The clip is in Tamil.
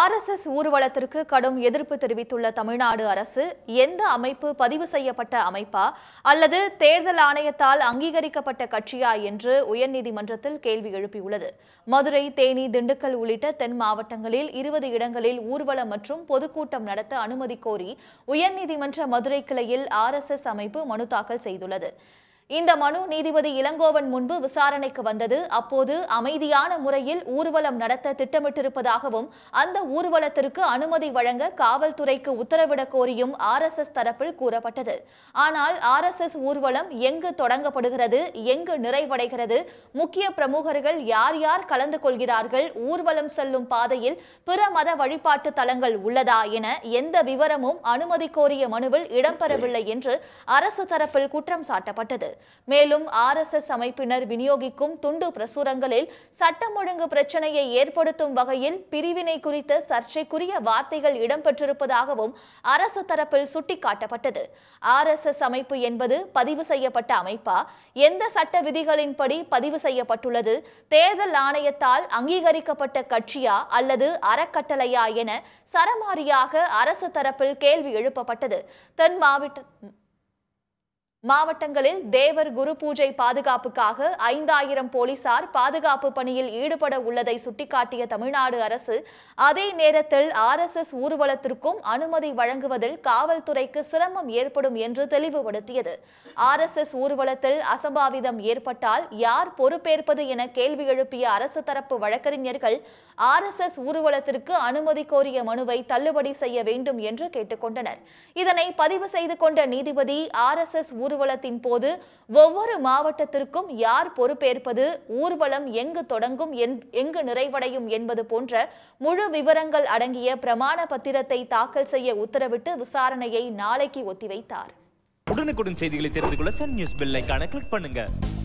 ஆர்எஸ்எஸ் ஊர்வலத்திற்கு கடும் எதிர்ப்பு தெரிவித்துள்ள தமிழ்நாடு அரசு எந்த அமைப்பு பதிவு செய்யப்பட்ட அமைப்பா அல்லது தேர்தல் ஆணையத்தால் அங்கீகரிக்கப்பட்ட கட்சியா என்று உயர்நீதிமன்றத்தில் கேள்வி எழுப்பியுள்ளது மதுரை தேனி திண்டுக்கல் உள்ளிட்ட தென் மாவட்டங்களில் இருபது இடங்களில் ஊர்வலம் மற்றும் பொதுக்கூட்டம் நடத்த அனுமதி கோரி உயர்நீதிமன்ற மதுரை கிளையில் ஆர்எஸ்எஸ் அமைப்பு மனு தாக்கல் செய்துள்ளது இந்த மனு நீதிபதி இளங்கோவன் முன்பு விசாரணைக்கு வந்தது அப்போது அமைதியான முறையில் ஊர்வலம் நடத்த திட்டமிட்டிருப்பதாகவும் அந்த ஊர்வலத்திற்கு அனுமதி வழங்க காவல்துறைக்கு உத்தரவிடக் கோரியும் ஆர் எஸ் எஸ் தரப்பில் கூறப்பட்டது ஆனால் ஆர் எஸ் எஸ் ஊர்வலம் எங்கு தொடங்கப்படுகிறது எங்கு நிறைவடைகிறது முக்கிய பிரமுகர்கள் யார் யார் கலந்து கொள்கிறார்கள் ஊர்வலம் செல்லும் பாதையில் பிற மத வழிபாட்டு தலங்கள் உள்ளதா என எந்த விவரமும் அனுமதி கோரிய மனுவில் இடம்பெறவில்லை என்று அரசு தரப்பில் குற்றம் சாட்டப்பட்டது மேலும் ஆர் எஸ் எஸ் அமைப்பினர் விநியோகிக்கும் துண்டு பிரசுரங்களில் சட்டம் ஒழுங்கு பிரச்சனையை ஏற்படுத்தும் வகையில் பிரிவினை குறித்த சர்ச்சைக்குரிய வார்த்தைகள் இடம்பெற்றிருப்பதாகவும் அரசு தரப்பில் சுட்டிக்காட்டப்பட்டது ஆர் எஸ் எஸ் அமைப்பு என்பது பதிவு செய்யப்பட்ட அமைப்பா எந்த சட்ட விதிகளின்படி பதிவு செய்யப்பட்டுள்ளது தேர்தல் ஆணையத்தால் அங்கீகரிக்கப்பட்ட கட்சியா அல்லது அறக்கட்டளையா என சரமாரியாக அரசு தரப்பில் கேள்வி எழுப்பப்பட்டது தென் மாவட்ட மாவட்டங்களில் தேவர் குரு பூஜை பாதுகாப்புக்காக ஐந்தாயிரம் போலீசார் பாதுகாப்பு பணியில் ஈடுபட உள்ளதை சுட்டிக்காட்டிய தமிழ்நாடு அரசு அதே நேரத்தில் ஆர் எஸ் எஸ் ஊர்வலத்திற்கும் அனுமதி வழங்குவதில் காவல்துறைக்கு சிரமம் ஏற்படும் என்று தெளிவுபடுத்தியது ஆர் எஸ் எஸ் ஊர்வலத்தில் அசம்பாவிதம் ஏற்பட்டால் யார் பொறுப்பேற்பது என கேள்வி எழுப்பிய அரசு தரப்பு வழக்கறிஞர்கள் ஆர் எஸ் எஸ் ஊர்வலத்திற்கு அனுமதி கோரிய மனுவை தள்ளுபடி செய்ய வேண்டும் என்று கேட்டுக்கொண்டனர் இதனை பதிவு செய்து கொண்ட நீதிபதி ஆர் எஸ் ஊர் ஊர்வலத்தின் போது ஒவ்வொரு மாவட்டத்திற்கும் யார் பொறுப்பேற்பது ஊர்வலம் எங்கு தொடங்கும் எங்கு நிறைவடையும் என்பது போன்ற முழு விவரங்கள் அடங்கிய பிரமாண பத்திரத்தை தாக்கல் செய்ய உத்தரவிட்டு விசாரணையை நாளைக்கு ஒத்திவைத்தார் உடனுக்குடன் செய்திகளை தெரிந்து கொள்ள சன் நியூஸ் பெல் கிளிக் பண்ணுங்க